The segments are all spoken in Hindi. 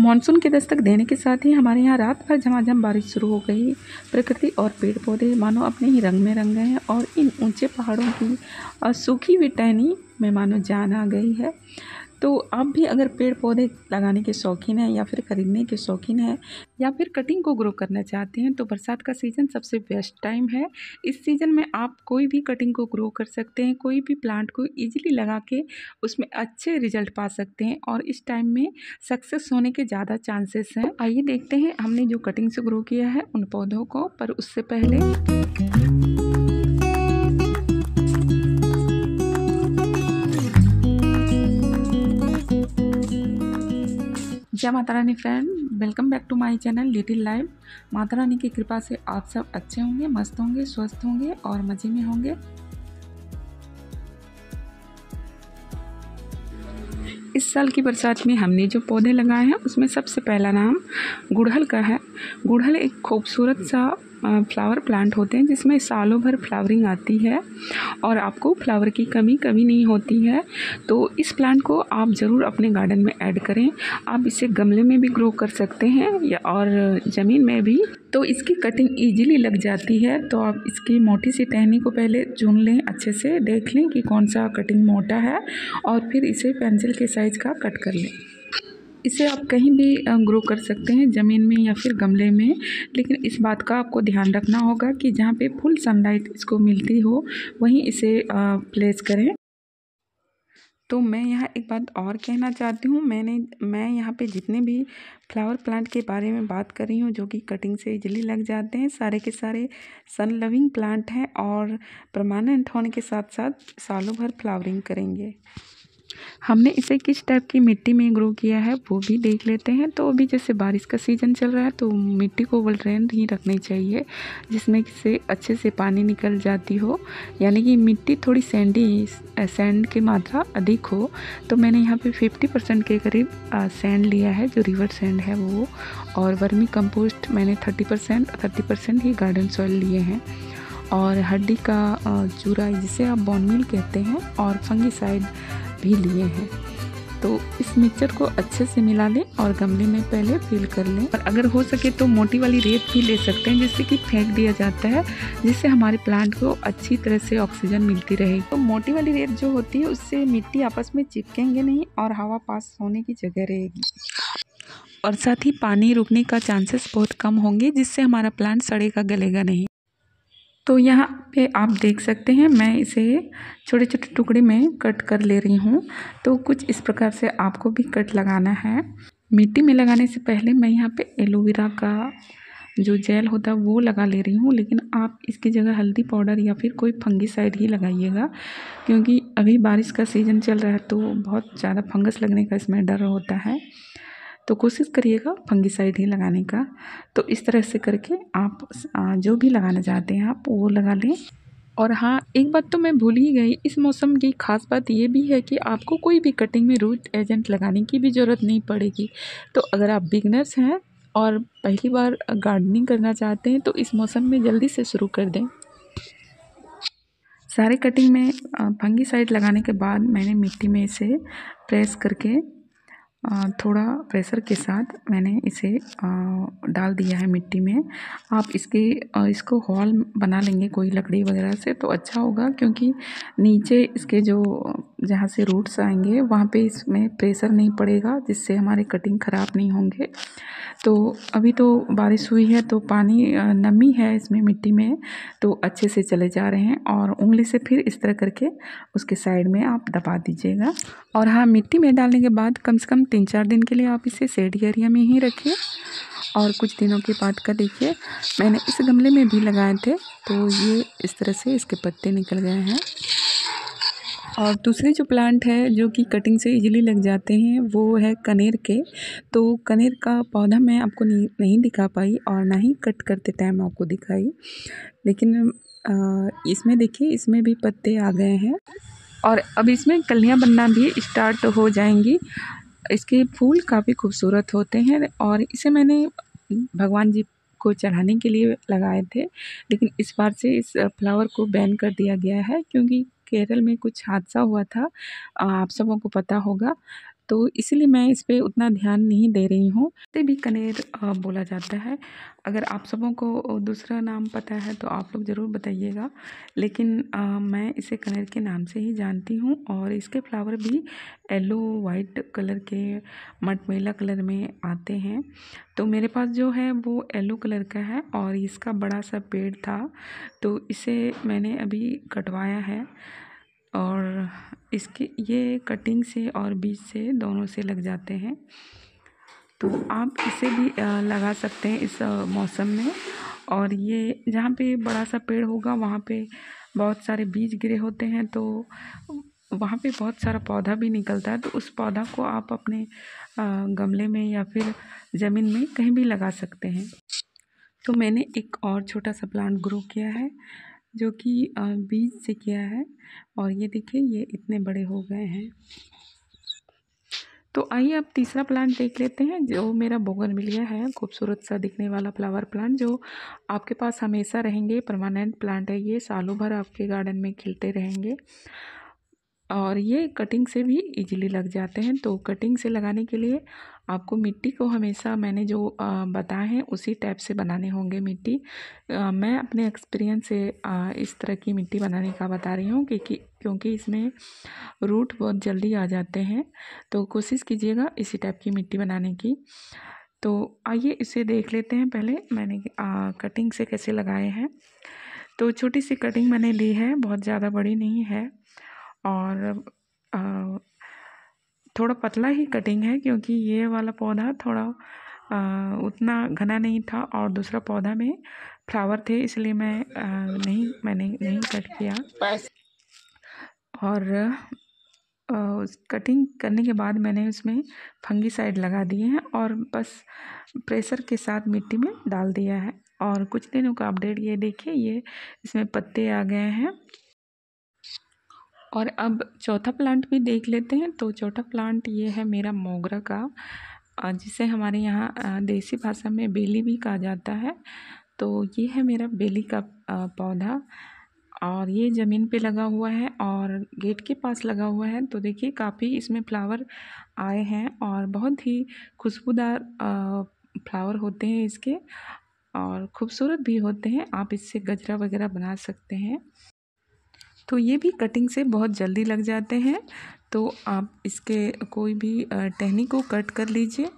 मानसून के दस्तक देने के साथ ही हमारे यहाँ रात भर झमाझम बारिश शुरू हो गई प्रकृति और पेड़ पौधे मानो अपने ही रंग में रंग गए हैं और इन ऊंचे पहाड़ों की सूखी हुई टहनी में मानो जान आ गई है तो आप भी अगर पेड़ पौधे लगाने के शौकीन हैं या फिर ख़रीदने के शौकीन हैं या फिर कटिंग को ग्रो करना चाहते हैं तो बरसात का सीज़न सबसे बेस्ट टाइम है इस सीज़न में आप कोई भी कटिंग को ग्रो कर सकते हैं कोई भी प्लांट को ईजिली लगा के उसमें अच्छे रिजल्ट पा सकते हैं और इस टाइम में सक्सेस होने के ज़्यादा चांसेस हैं आइए देखते हैं हमने जो कटिंग से ग्रो किया है उन पौधों को पर उससे पहले जय Mata Rani friend welcome back to my channel little life Mata Rani की कृपा से आप सब अच्छे होंगे मस्त होंगे स्वस्थ होंगे और मज़े में होंगे इस साल की बरसात में हमने जो पौधे लगाए हैं उसमें सबसे पहला नाम गुड़हल का है गुड़हल एक खूबसूरत सा फ्लावर प्लांट होते हैं जिसमें सालों भर फ्लावरिंग आती है और आपको फ्लावर की कमी कभी नहीं होती है तो इस प्लांट को आप ज़रूर अपने गार्डन में ऐड करें आप इसे गमले में भी ग्रो कर सकते हैं या और ज़मीन में भी तो इसकी कटिंग ईजिली लग जाती है तो आप इसकी मोटी सी टहनी को पहले चुन लें अच्छे से देख लें कि कौन सा कटिंग मोटा है और फिर इसे पेंसिल के साइज़ का कट कर लें इसे आप कहीं भी ग्रो कर सकते हैं ज़मीन में या फिर गमले में लेकिन इस बात का आपको ध्यान रखना होगा कि जहाँ पे फुल सनलाइट इसको मिलती हो वहीं इसे प्लेस करें तो मैं यहाँ एक बात और कहना चाहती हूँ मैंने मैं यहाँ पे जितने भी फ्लावर प्लांट के बारे में बात कर रही हूँ जो कि कटिंग से इजली लग जाते हैं सारे के सारे सन लविंग प्लांट हैं और परमानेंट होने के साथ साथ सालों भर फ्लावरिंग करेंगे हमने इसे किस टाइप की मिट्टी में ग्रो किया है वो भी देख लेते हैं तो अभी जैसे बारिश का सीज़न चल रहा है तो मिट्टी को वलरेंड ही रखनी चाहिए जिसमें से अच्छे से पानी निकल जाती हो यानी कि मिट्टी थोड़ी सैंडी सैंड की मात्रा अधिक हो तो मैंने यहाँ पे 50 परसेंट के करीब सैंड लिया है जो रिवर सैंड है वो और वर्मी कम्पोस्ट मैंने थर्टी परसेंट थर्टी परसेंट ही गार्डन सॉइल लिए हैं और हड्डी का चूरा जिसे आप बॉनमिल कहते हैं और फंगीसाइड भी लिए हैं तो इस मिक्सचर को अच्छे से मिला लें और गमले में पहले फिल कर लें और अगर हो सके तो मोटी वाली रेत भी ले सकते हैं जिससे कि फेंक दिया जाता है जिससे हमारे प्लांट को अच्छी तरह से ऑक्सीजन मिलती रहेगी तो मोटी वाली रेत जो होती है उससे मिट्टी आपस में चिपकेंगे नहीं और हवा पास होने की जगह रहेगी और साथ ही पानी रुकने का चांसेस बहुत कम होंगे जिससे हमारा प्लांट सड़ेगा गलेगा नहीं तो यहाँ पे आप देख सकते हैं मैं इसे छोटे छोटे टुकड़े में कट कर ले रही हूँ तो कुछ इस प्रकार से आपको भी कट लगाना है मिट्टी में लगाने से पहले मैं यहाँ पे एलोवेरा का जो जेल होता है वो लगा ले रही हूँ लेकिन आप इसकी जगह हल्दी पाउडर या फिर कोई फंगीसाइड ही लगाइएगा क्योंकि अभी बारिश का सीज़न चल रहा है तो बहुत ज़्यादा फंगस लगने का इसमें डर होता है तो कोशिश करिएगा फंगिसाइड ही लगाने का तो इस तरह से करके आप जो भी लगाना चाहते हैं आप वो लगा लें और हाँ एक बात तो मैं भूल ही गई इस मौसम की खास बात ये भी है कि आपको कोई भी कटिंग में रूट एजेंट लगाने की भी ज़रूरत नहीं पड़ेगी तो अगर आप बिगनर्स हैं और पहली बार गार्डनिंग करना चाहते हैं तो इस मौसम में जल्दी से शुरू कर दें सारे कटिंग में फंगी साइड लगाने के बाद मैंने मिट्टी में इसे प्रेस करके थोड़ा प्रेसर के साथ मैंने इसे डाल दिया है मिट्टी में आप इसके इसको हॉल बना लेंगे कोई लकड़ी वगैरह से तो अच्छा होगा क्योंकि नीचे इसके जो जहाँ से रूट्स आएंगे वहाँ पे इसमें प्रेशर नहीं पड़ेगा जिससे हमारे कटिंग ख़राब नहीं होंगे तो अभी तो बारिश हुई है तो पानी नमी है इसमें मिट्टी में तो अच्छे से चले जा रहे हैं और उंगली से फिर इस तरह करके उसके साइड में आप दबा दीजिएगा और हाँ मिट्टी में डालने के बाद कम से कम तीन चार दिन के लिए आप इसे सेड एरिया में ही रखिए और कुछ दिनों के बाद का देखिए मैंने इस गमले में भी लगाए थे तो ये इस तरह से इसके पत्ते निकल गए हैं और दूसरे जो प्लांट है जो कि कटिंग से इजीली लग जाते हैं वो है कनेर के तो कनेर का पौधा मैं आपको नहीं दिखा पाई और ना ही कट करते टाइम आपको दिखाई लेकिन इसमें देखिए इसमें भी पत्ते आ गए हैं और अब इसमें कलियां बनना भी स्टार्ट हो जाएंगी इसके फूल काफ़ी खूबसूरत होते हैं और इसे मैंने भगवान जी को चढ़ाने के लिए लगाए थे लेकिन इस बार से इस फ्लावर को बैन कर दिया गया है क्योंकि केरल में कुछ हादसा हुआ था आप सबों को पता होगा तो इसीलिए मैं इस पर उतना ध्यान नहीं दे रही हूँ इसे भी कनेर बोला जाता है अगर आप सबों को दूसरा नाम पता है तो आप लोग ज़रूर बताइएगा लेकिन आ, मैं इसे कनेर के नाम से ही जानती हूँ और इसके फ्लावर भी येलो वाइट कलर के मटमेला कलर में आते हैं तो मेरे पास जो है वो येलो कलर का है और इसका बड़ा सा पेड़ था तो इसे मैंने अभी कटवाया है और इसके ये कटिंग से और बीज से दोनों से लग जाते हैं तो आप इसे भी लगा सकते हैं इस मौसम में और ये जहाँ पे बड़ा सा पेड़ होगा वहाँ पे बहुत सारे बीज गिरे होते हैं तो वहाँ पे बहुत सारा पौधा भी निकलता है तो उस पौधा को आप अपने गमले में या फिर ज़मीन में कहीं भी लगा सकते हैं तो मैंने एक और छोटा सा प्लांट ग्रो किया है जो कि बीज से किया है और ये देखिए ये इतने बड़े हो गए हैं तो आइए अब तीसरा प्लांट देख लेते हैं जो मेरा बोगन मिलिया है खूबसूरत सा दिखने वाला फ्लावर प्लांट जो आपके पास हमेशा रहेंगे परमानेंट प्लांट है ये सालों भर आपके गार्डन में खिलते रहेंगे और ये कटिंग से भी इजीली लग जाते हैं तो कटिंग से लगाने के लिए आपको मिट्टी को हमेशा मैंने जो बताया है उसी टाइप से बनाने होंगे मिट्टी मैं अपने एक्सपीरियंस से इस तरह की मिट्टी बनाने का बता रही हूँ क्योंकि क्योंकि इसमें रूट बहुत जल्दी आ जाते हैं तो कोशिश कीजिएगा इसी टाइप की मिट्टी बनाने की तो आइए इसे देख लेते हैं पहले मैंने आ, कटिंग से कैसे लगाए हैं तो छोटी सी कटिंग मैंने ली है बहुत ज़्यादा बड़ी नहीं है और थोड़ा पतला ही कटिंग है क्योंकि ये वाला पौधा थोड़ा उतना घना नहीं था और दूसरा पौधा में फ्लावर थे इसलिए मैं नहीं मैंने नहीं कट किया और उस कटिंग करने के बाद मैंने उसमें फंगी साइड लगा दिए हैं और बस प्रेशर के साथ मिट्टी में डाल दिया है और कुछ दिनों का अपडेट ये देखिए ये इसमें पत्ते आ गए हैं और अब चौथा प्लांट भी देख लेते हैं तो चौथा प्लांट ये है मेरा मोगरा का जिसे हमारे यहाँ देसी भाषा में बेली भी कहा जाता है तो ये है मेरा बेली का पौधा और ये ज़मीन पे लगा हुआ है और गेट के पास लगा हुआ है तो देखिए काफ़ी इसमें फ्लावर आए हैं और बहुत ही खुशबूदार फ्लावर होते हैं इसके और ख़ूबसूरत भी होते हैं आप इससे गजरा वगैरह बना सकते हैं तो ये भी कटिंग से बहुत जल्दी लग जाते हैं तो आप इसके कोई भी टहनी को कट कर लीजिए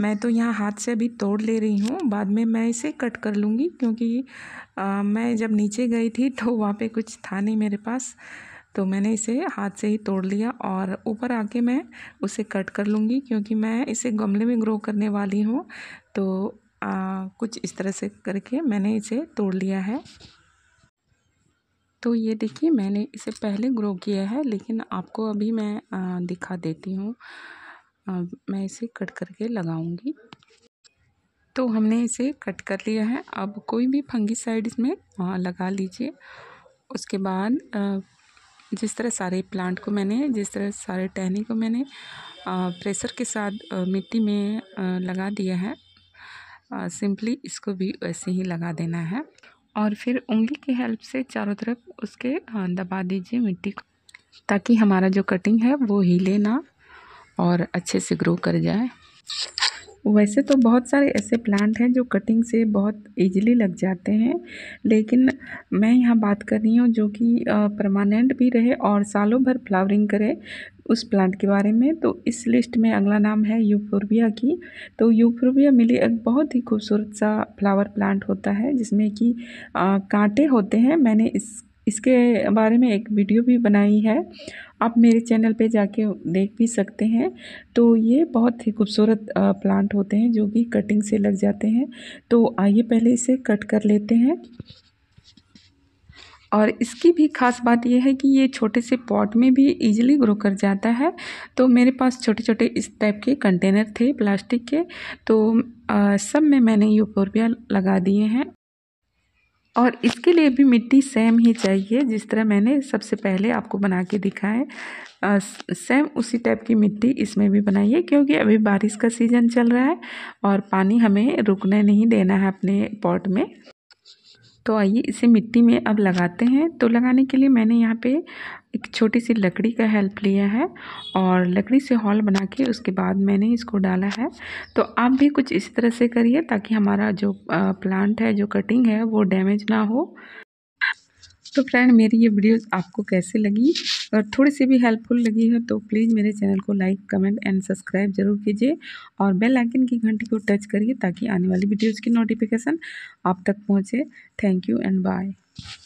मैं तो यहाँ हाथ से अभी तोड़ ले रही हूँ बाद में मैं इसे कट कर लूँगी क्योंकि आ, मैं जब नीचे गई थी तो वहाँ पे कुछ था नहीं मेरे पास तो मैंने इसे हाथ से ही तोड़ लिया और ऊपर आके मैं उसे कट कर लूँगी क्योंकि मैं इसे गमले में ग्रो करने वाली हूँ तो आ, कुछ इस तरह से करके मैंने इसे तोड़ लिया है तो ये देखिए मैंने इसे पहले ग्रो किया है लेकिन आपको अभी मैं दिखा देती हूँ मैं इसे कट करके लगाऊंगी तो हमने इसे कट कर लिया है अब कोई भी फंगी साइड इसमें लगा लीजिए उसके बाद जिस तरह सारे प्लांट को मैंने जिस तरह सारे टहनी को मैंने प्रेशर के साथ मिट्टी में लगा दिया है सिंपली इसको भी वैसे ही लगा देना है और फिर उंगली की हेल्प से चारों तरफ उसके हाँ, दबा दीजिए मिट्टी को ताकि हमारा जो कटिंग है वो हिले ना और अच्छे से ग्रो कर जाए वैसे तो बहुत सारे ऐसे प्लांट हैं जो कटिंग से बहुत इजीली लग जाते हैं लेकिन मैं यहाँ बात कर रही हूँ जो कि परमानेंट भी रहे और सालों भर फ्लावरिंग करे उस प्लांट के बारे में तो इस लिस्ट में अगला नाम है यूफोरबिया की तो यूफोरबिया मिली एक बहुत ही खूबसूरत सा फ्लावर प्लांट होता है जिसमें कि कांटे होते हैं मैंने इस इसके बारे में एक वीडियो भी बनाई है आप मेरे चैनल पे जाके देख भी सकते हैं तो ये बहुत ही खूबसूरत प्लांट होते हैं जो कि कटिंग से लग जाते हैं तो आइए पहले इसे कट कर लेते हैं और इसकी भी खास बात यह है कि ये छोटे से पॉट में भी इजीली ग्रो कर जाता है तो मेरे पास छोटे छोटे इस टाइप के कंटेनर थे प्लास्टिक के तो आ, सब में मैंने यूपोरबिया लगा दिए हैं और इसके लिए भी मिट्टी सेम ही चाहिए जिस तरह मैंने सबसे पहले आपको बना के है सेम उसी टाइप की मिट्टी इसमें भी बनाइए क्योंकि अभी बारिश का सीज़न चल रहा है और पानी हमें रुकने नहीं देना है अपने पॉट में तो आइए इसे मिट्टी में अब लगाते हैं तो लगाने के लिए मैंने यहाँ पे एक छोटी सी लकड़ी का हेल्प लिया है और लकड़ी से हॉल बना के उसके बाद मैंने इसको डाला है तो आप भी कुछ इस तरह से करिए ताकि हमारा जो प्लांट है जो कटिंग है वो डैमेज ना हो तो फ्रेंड मेरी ये वीडियोस आपको कैसे लगी और थोड़ी सी भी हेल्पफुल लगी हो तो प्लीज़ मेरे चैनल को लाइक कमेंट एंड सब्सक्राइब जरूर कीजिए और बेल आइकन की घंटी को टच करिए ताकि आने वाली वीडियोस की नोटिफिकेशन आप तक पहुंचे थैंक यू एंड बाय